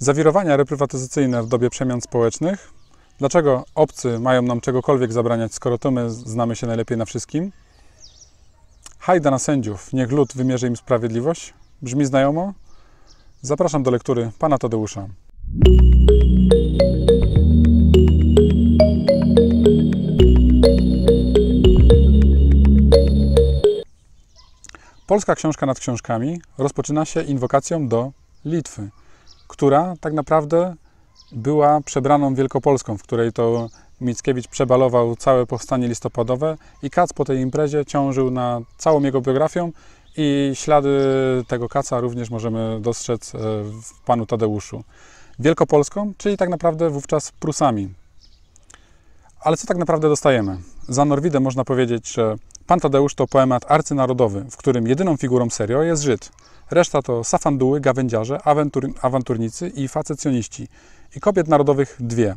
Zawirowania reprywatyzacyjne w dobie przemian społecznych. Dlaczego obcy mają nam czegokolwiek zabraniać, skoro to my znamy się najlepiej na wszystkim? Hajda na sędziów, niech lud wymierzy im sprawiedliwość. Brzmi znajomo? Zapraszam do lektury pana Tadeusza. Polska książka nad książkami rozpoczyna się inwokacją do Litwy – która tak naprawdę była przebraną Wielkopolską, w której to Mickiewicz przebalował całe powstanie listopadowe i Kac po tej imprezie ciążył na całą jego biografią i ślady tego Kaca również możemy dostrzec e, w panu Tadeuszu. Wielkopolską, czyli tak naprawdę wówczas Prusami. Ale co tak naprawdę dostajemy? Za Norwidę można powiedzieć, że Pan Tadeusz to poemat arcynarodowy, w którym jedyną figurą serio jest Żyd. Reszta to safanduły, gawędziarze, awantur, awanturnicy i facecjoniści. I kobiet narodowych dwie.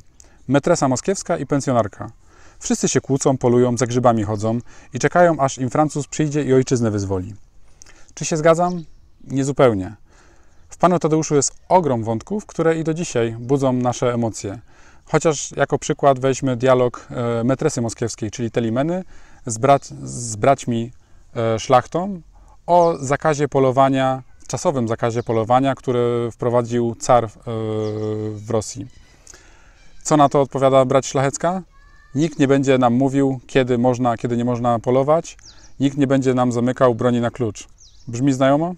Metresa moskiewska i pensjonarka. Wszyscy się kłócą, polują, za grzybami chodzą i czekają, aż im Francuz przyjdzie i ojczyznę wyzwoli. Czy się zgadzam? Niezupełnie. W Panu Tadeuszu jest ogrom wątków, które i do dzisiaj budzą nasze emocje. Chociaż jako przykład weźmy dialog e, metresy moskiewskiej, czyli Telimeny, z, brat, z braćmi e, szlachtą o zakazie polowania, czasowym zakazie polowania, który wprowadził car e, w Rosji. Co na to odpowiada brać szlachecka? Nikt nie będzie nam mówił, kiedy można, kiedy nie można polować. Nikt nie będzie nam zamykał broni na klucz. Brzmi znajomo?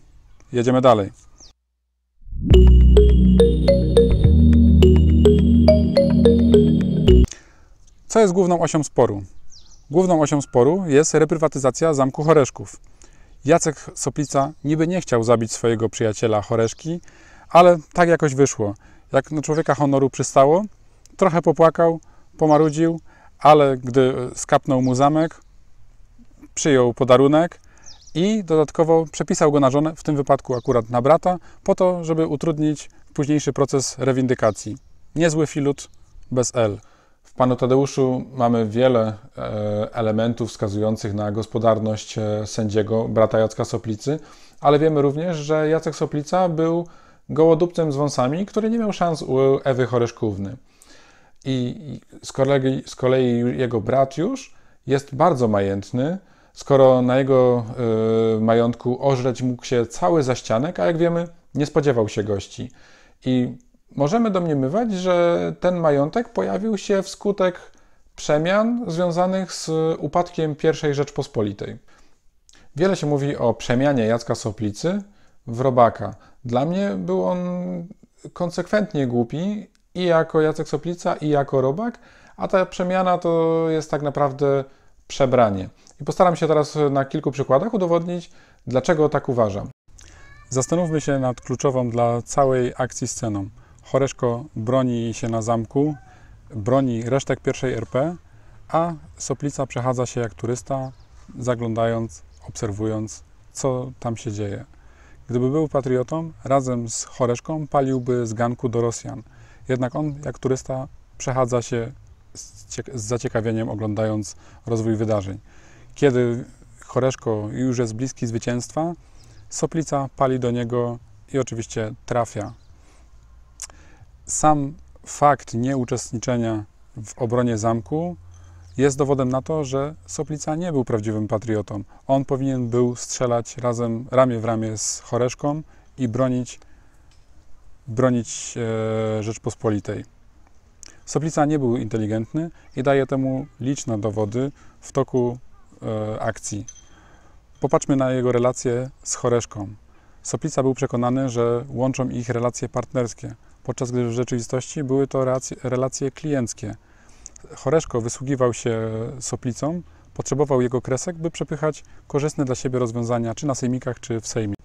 Jedziemy dalej. Co jest główną osią sporu? Główną osią sporu jest reprywatyzacja zamku Choreszków. Jacek Soplica niby nie chciał zabić swojego przyjaciela Choreszki, ale tak jakoś wyszło. Jak na człowieka honoru przystało, trochę popłakał, pomarudził, ale gdy skapnął mu zamek, przyjął podarunek i dodatkowo przepisał go na żonę, w tym wypadku akurat na brata, po to, żeby utrudnić późniejszy proces rewindykacji. Niezły filut bez L. W Panu Tadeuszu mamy wiele e, elementów wskazujących na gospodarność e, sędziego brata Jacka Soplicy, ale wiemy również, że Jacek Soplica był gołodupcem z wąsami, który nie miał szans u Ewy Choreszkówny. I z kolei, z kolei jego brat już jest bardzo majętny, skoro na jego y, majątku ożreć mógł się cały zaścianek, a jak wiemy, nie spodziewał się gości. I możemy domniemywać, że ten majątek pojawił się wskutek przemian związanych z upadkiem I Rzeczpospolitej. Wiele się mówi o przemianie Jacka Soplicy w robaka. Dla mnie był on konsekwentnie głupi i jako Jacek Soplica, i jako robak, a ta przemiana to jest tak naprawdę przebranie. I postaram się teraz na kilku przykładach udowodnić, dlaczego tak uważam. Zastanówmy się nad kluczową dla całej akcji sceną. Choreszko broni się na zamku, broni resztek pierwszej RP, a Soplica przechadza się jak turysta, zaglądając, obserwując, co tam się dzieje. Gdyby był patriotą, razem z Choreszką paliłby z ganku do Rosjan. Jednak on, jak turysta, przechadza się z, z zaciekawieniem, oglądając rozwój wydarzeń. Kiedy Choreszko już jest bliski zwycięstwa, Soplica pali do niego i oczywiście trafia sam fakt nieuczestniczenia w obronie zamku jest dowodem na to, że Soplica nie był prawdziwym patriotą. On powinien był strzelać razem, ramię w ramię z Choreszką i bronić, bronić e, Rzeczpospolitej. Soplica nie był inteligentny i daje temu liczne dowody w toku e, akcji. Popatrzmy na jego relacje z Choreszką. Soplica był przekonany, że łączą ich relacje partnerskie – podczas gdy w rzeczywistości były to relacje, relacje klienckie. Choreszko wysługiwał się Soplicą, potrzebował jego kresek, by przepychać korzystne dla siebie rozwiązania czy na sejmikach, czy w sejmie.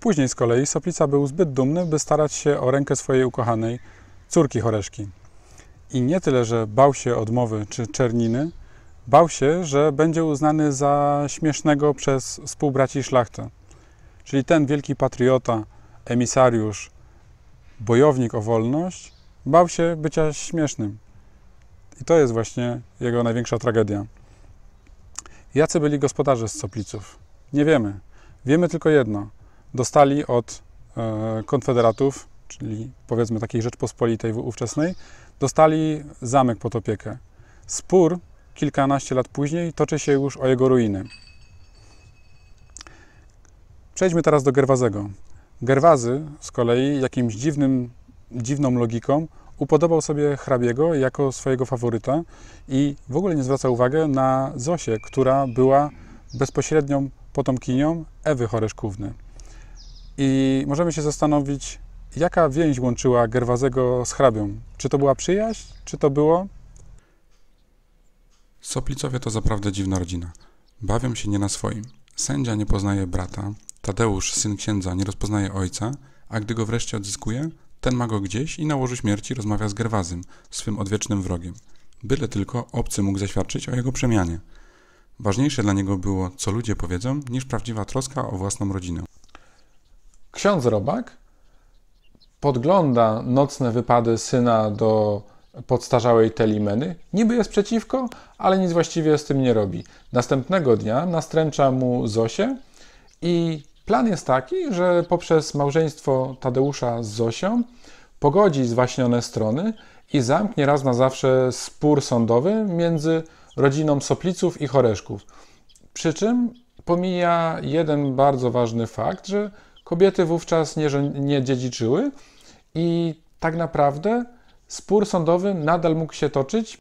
Później z kolei Soplica był zbyt dumny, by starać się o rękę swojej ukochanej córki Choreszki. I nie tyle, że bał się odmowy czy czerniny, bał się, że będzie uznany za śmiesznego przez współbraci szlachtę. Czyli ten wielki patriota, emisariusz, bojownik o wolność, bał się bycia śmiesznym. I to jest właśnie jego największa tragedia. Jacy byli gospodarze z Copliców? Nie wiemy. Wiemy tylko jedno. Dostali od e, konfederatów, czyli powiedzmy takiej Rzeczpospolitej ówczesnej, dostali zamek pod opiekę. Spór kilkanaście lat później toczy się już o jego ruiny. Przejdźmy teraz do Gerwazego. Gerwazy z kolei jakimś dziwnym, dziwną logiką upodobał sobie hrabiego jako swojego faworyta i w ogóle nie zwraca uwagi na Zosię, która była bezpośrednią potomkinią Ewy Choreszkówny. I możemy się zastanowić, jaka więź łączyła Gerwazego z hrabią. Czy to była przyjaźń, czy to było... Soplicowie to zaprawdę dziwna rodzina. Bawią się nie na swoim. Sędzia nie poznaje brata, Tadeusz, syn księdza, nie rozpoznaje ojca, a gdy go wreszcie odzyskuje, ten ma go gdzieś i na łożu śmierci rozmawia z Gerwazym, swym odwiecznym wrogiem. Byle tylko obcy mógł zaświadczyć o jego przemianie. Ważniejsze dla niego było, co ludzie powiedzą, niż prawdziwa troska o własną rodzinę. Ksiądz Robak podgląda nocne wypady syna do podstarzałej Telimeny. Niby jest przeciwko, ale nic właściwie z tym nie robi. Następnego dnia nastręcza mu Zosię i Plan jest taki, że poprzez małżeństwo Tadeusza z Zosią pogodzi zwaśnione strony i zamknie raz na zawsze spór sądowy między rodziną Sopliców i Choreszków. Przy czym pomija jeden bardzo ważny fakt, że kobiety wówczas nie, nie dziedziczyły i tak naprawdę spór sądowy nadal mógł się toczyć.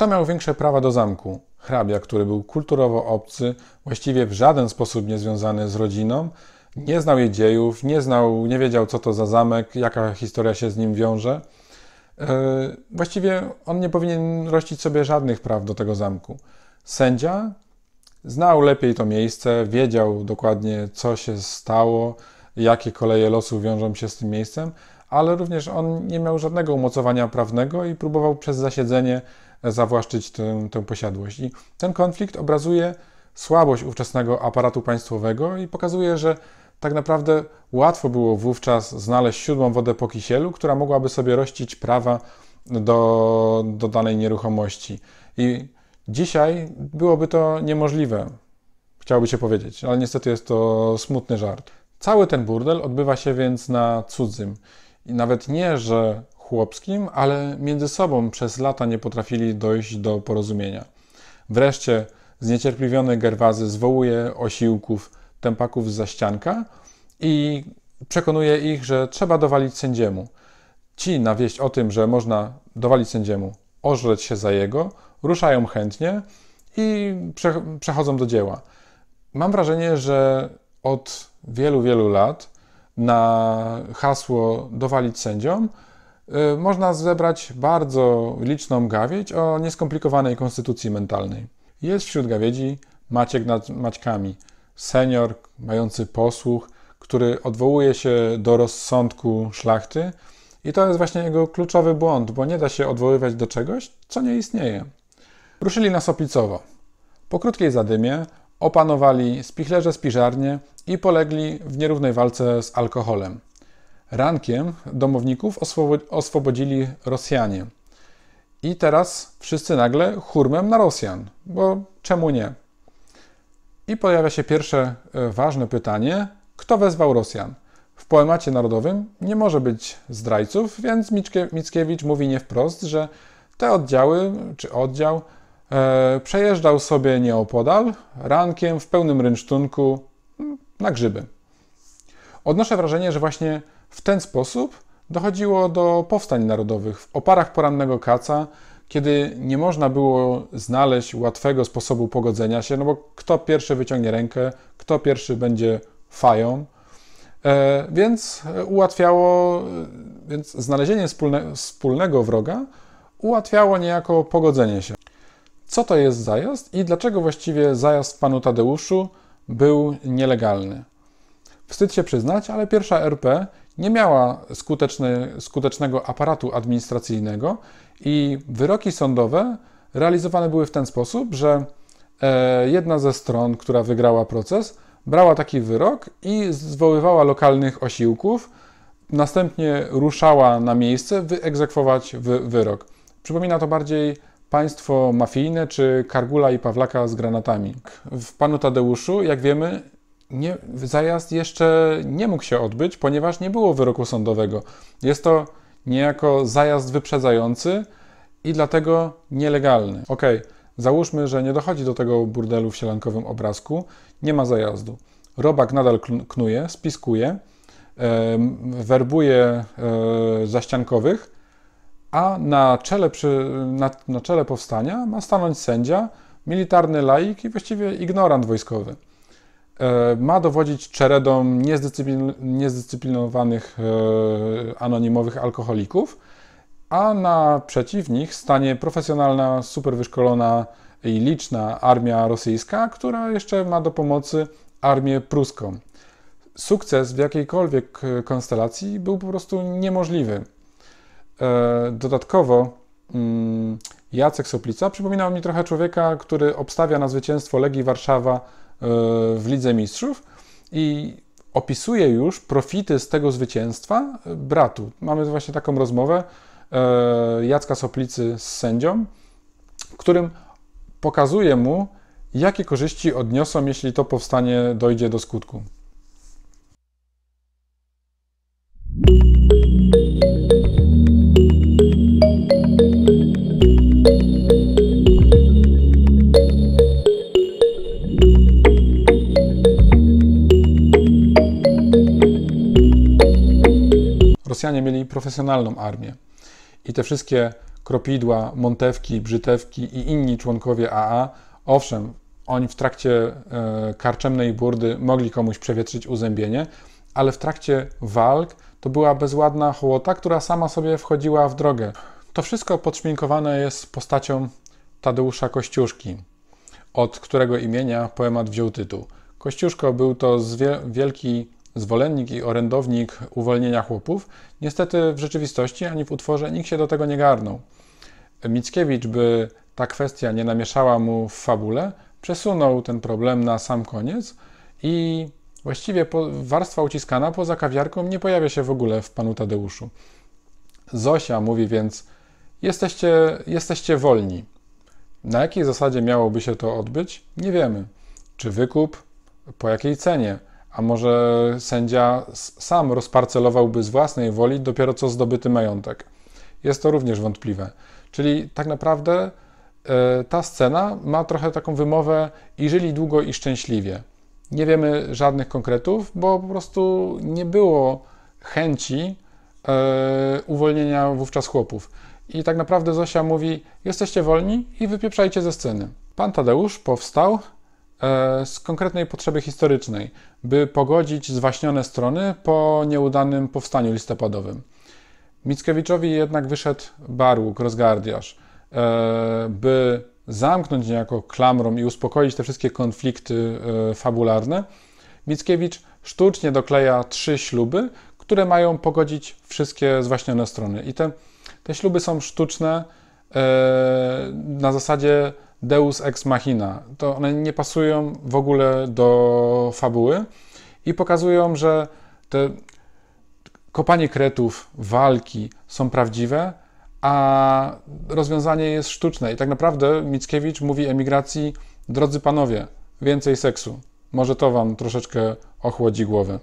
Kto miał większe prawa do zamku? Hrabia, który był kulturowo obcy, właściwie w żaden sposób niezwiązany z rodziną, nie znał jej dziejów, nie znał, nie wiedział co to za zamek, jaka historia się z nim wiąże. E, właściwie on nie powinien rościć sobie żadnych praw do tego zamku. Sędzia znał lepiej to miejsce, wiedział dokładnie co się stało, jakie koleje losu wiążą się z tym miejscem, ale również on nie miał żadnego umocowania prawnego i próbował przez zasiedzenie zawłaszczyć tę, tę posiadłość. I ten konflikt obrazuje słabość ówczesnego aparatu państwowego i pokazuje, że tak naprawdę łatwo było wówczas znaleźć siódmą wodę po kisielu, która mogłaby sobie rościć prawa do, do danej nieruchomości. I dzisiaj byłoby to niemożliwe, chciałoby się powiedzieć, ale niestety jest to smutny żart. Cały ten burdel odbywa się więc na cudzym. I nawet nie, że chłopskim, ale między sobą przez lata nie potrafili dojść do porozumienia. Wreszcie zniecierpliwiony Gerwazy zwołuje osiłków tempaków z zaścianka i przekonuje ich, że trzeba dowalić sędziemu. Ci na wieść o tym, że można dowalić sędziemu, ożreć się za jego, ruszają chętnie i przechodzą do dzieła. Mam wrażenie, że od wielu, wielu lat na hasło dowalić sędziom Y, można zebrać bardzo liczną gawiedź o nieskomplikowanej konstytucji mentalnej. Jest wśród gawiedzi Maciek nad Maćkami, senior mający posłuch, który odwołuje się do rozsądku szlachty i to jest właśnie jego kluczowy błąd, bo nie da się odwoływać do czegoś, co nie istnieje. Ruszyli na oplicowo. Po krótkiej zadymie opanowali spichlerze spiżarnie i polegli w nierównej walce z alkoholem rankiem domowników oswobodzili Rosjanie. I teraz wszyscy nagle hurmem na Rosjan, bo czemu nie? I pojawia się pierwsze e, ważne pytanie: kto wezwał Rosjan? W poemacie narodowym nie może być zdrajców, więc Mickiewicz mówi nie wprost, że te oddziały czy oddział e, przejeżdżał sobie nieopodal rankiem w pełnym rynsztunku na grzyby. Odnoszę wrażenie, że właśnie w ten sposób dochodziło do powstań narodowych w oparach porannego kaca, kiedy nie można było znaleźć łatwego sposobu pogodzenia się, no bo kto pierwszy wyciągnie rękę, kto pierwszy będzie fają, e, więc e, ułatwiało, e, więc znalezienie wspólne, wspólnego wroga ułatwiało niejako pogodzenie się. Co to jest zajazd i dlaczego właściwie zajazd panu Tadeuszu był nielegalny? Wstyd się przyznać, ale pierwsza RP nie miała skutecznego aparatu administracyjnego i wyroki sądowe realizowane były w ten sposób, że e, jedna ze stron, która wygrała proces, brała taki wyrok i zwoływała lokalnych osiłków, następnie ruszała na miejsce wyegzekwować wy wyrok. Przypomina to bardziej państwo mafijne czy Kargula i Pawlaka z granatami. W panu Tadeuszu, jak wiemy, nie, zajazd jeszcze nie mógł się odbyć, ponieważ nie było wyroku sądowego. Jest to niejako zajazd wyprzedzający i dlatego nielegalny. Ok, załóżmy, że nie dochodzi do tego burdelu w sielankowym obrazku, nie ma zajazdu. Robak nadal knuje, spiskuje, e, werbuje zaściankowych, a na czele, przy, na, na czele powstania ma stanąć sędzia, militarny laik i właściwie ignorant wojskowy. E, ma dowodzić czeredom niezdyscyplinowanych e, anonimowych alkoholików, a naprzeciw nich stanie profesjonalna, super wyszkolona i liczna armia rosyjska, która jeszcze ma do pomocy armię pruską. Sukces w jakiejkolwiek e, konstelacji był po prostu niemożliwy. Dodatkowo Mm, Jacek Soplica przypominał mi trochę człowieka, który obstawia na zwycięstwo Legii Warszawa e, w Lidze Mistrzów i opisuje już profity z tego zwycięstwa e, bratu. Mamy właśnie taką rozmowę e, Jacka Soplicy z sędzią, w którym pokazuje mu, jakie korzyści odniosą, jeśli to powstanie dojdzie do skutku. Rosjanie mieli profesjonalną armię. I te wszystkie kropidła, montewki, brzytewki i inni członkowie AA, owszem, oni w trakcie e, karczemnej burdy mogli komuś przewietrzyć uzębienie, ale w trakcie walk to była bezładna hołota, która sama sobie wchodziła w drogę. To wszystko podśminkowane jest postacią Tadeusza Kościuszki, od którego imienia poemat wziął tytuł. Kościuszko był to wielki zwolennik i orędownik uwolnienia chłopów, niestety w rzeczywistości ani w utworze nikt się do tego nie garnął. Mickiewicz, by ta kwestia nie namieszała mu w fabule, przesunął ten problem na sam koniec i właściwie warstwa uciskana poza kawiarką nie pojawia się w ogóle w panu Tadeuszu. Zosia mówi więc: jesteście, jesteście wolni. Na jakiej zasadzie miałoby się to odbyć? Nie wiemy. Czy wykup? Po jakiej cenie? A może sędzia sam rozparcelowałby z własnej woli dopiero co zdobyty majątek? Jest to również wątpliwe. Czyli tak naprawdę e, ta scena ma trochę taką wymowę i żyli długo i szczęśliwie. Nie wiemy żadnych konkretów, bo po prostu nie było chęci e, uwolnienia wówczas chłopów. I tak naprawdę Zosia mówi: Jesteście wolni i wypieprzajcie ze sceny. Pan Tadeusz powstał, E, z konkretnej potrzeby historycznej, by pogodzić zwaśnione strony po nieudanym powstaniu listopadowym. Mickiewiczowi jednak wyszedł barłuk, rozgardiaż, e, by zamknąć niejako klamrą i uspokoić te wszystkie konflikty e, fabularne. Mickiewicz sztucznie dokleja trzy śluby, które mają pogodzić wszystkie zwaśnione strony. I te, te śluby są sztuczne na zasadzie Deus ex machina. To one nie pasują w ogóle do fabuły i pokazują, że te kopanie kretów, walki są prawdziwe, a rozwiązanie jest sztuczne. I tak naprawdę Mickiewicz mówi emigracji, drodzy panowie, więcej seksu. Może to wam troszeczkę ochłodzi głowę.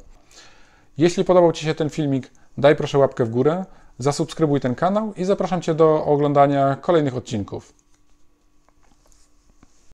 Jeśli podobał Ci się ten filmik, daj proszę łapkę w górę, zasubskrybuj ten kanał i zapraszam Cię do oglądania kolejnych odcinków.